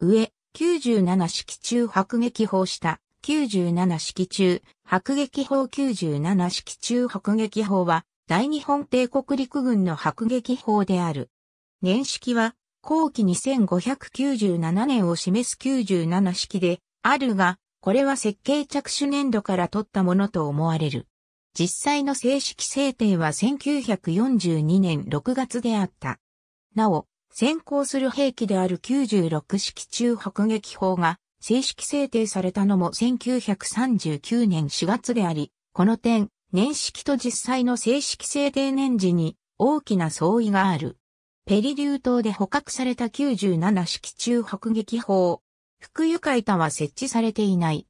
上、97式中迫撃砲下、97式中、迫撃砲97式中迫撃砲は、大日本帝国陸軍の迫撃砲である。年式は、後期2597年を示す97式で、あるが、これは設計着手年度から取ったものと思われる。実際の正式制定は1942年6月であった。なお、先行する兵器である96式中迫撃砲が正式制定されたのも1939年4月であり、この点、年式と実際の正式制定年時に大きな相違がある。ペリリュー島で捕獲された97式中迫撃砲。福湯海田は設置されていない。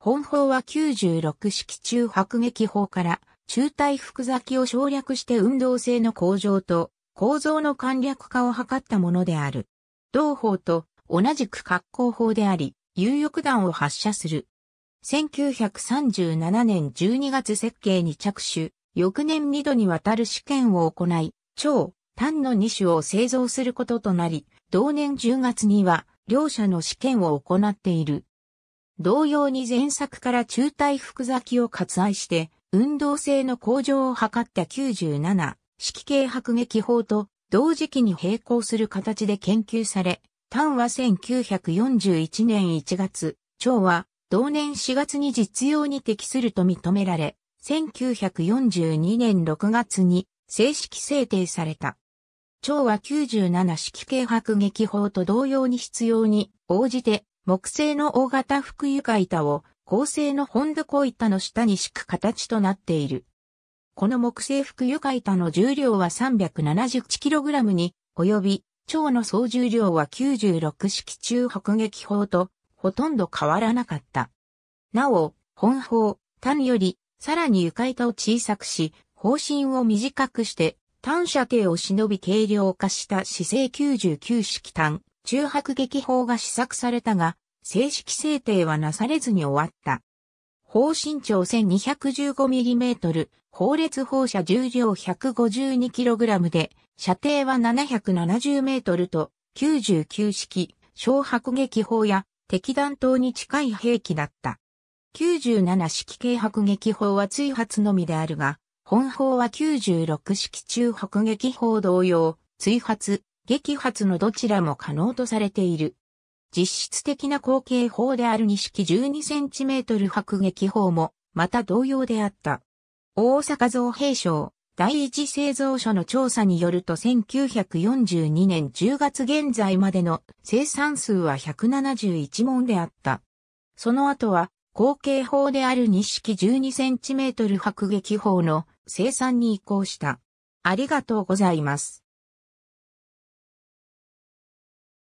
本砲は96式中迫撃砲から中体複雑を省略して運動性の向上と構造の簡略化を図ったものである。同法と同じく格好法であり、有翼弾を発射する。1937年12月設計に着手、翌年2度にわたる試験を行い、超、単の2種を製造することとなり、同年10月には、両者の試験を行っている。同様に前作から中体複座機を割愛して、運動性の向上を図った97、式形迫撃法と同時期に並行する形で研究され、単は1941年1月、長は同年4月に実用に適すると認められ、1942年6月に正式制定された。長は97式形迫撃法と同様に必要に応じて木製の大型服床板を構成の本床板の下に敷く形となっている。この木製服床板の重量は 371kg に及び、蝶の総重量は96式中迫撃砲とほとんど変わらなかった。なお、本砲、単より、さらに床板を小さくし、方針を短くして、単射程を忍び軽量化した姿勢99式単、中迫撃砲が試作されたが、正式制定はなされずに終わった。砲身長 1215mm、砲列砲射重量 152kg で、射程は 770m と、99式、小迫撃砲や、敵弾頭に近い兵器だった。97式軽迫撃砲は追発のみであるが、本砲は96式中迫撃砲同様、追発、撃発のどちらも可能とされている。実質的な後継法である二木 12cm 迫撃法も、また同様であった。大阪造兵省、第一製造所の調査によると1942年10月現在までの生産数は171問であった。その後は、後継法である西木 12cm 迫撃法の生産に移行した。ありがとうございます。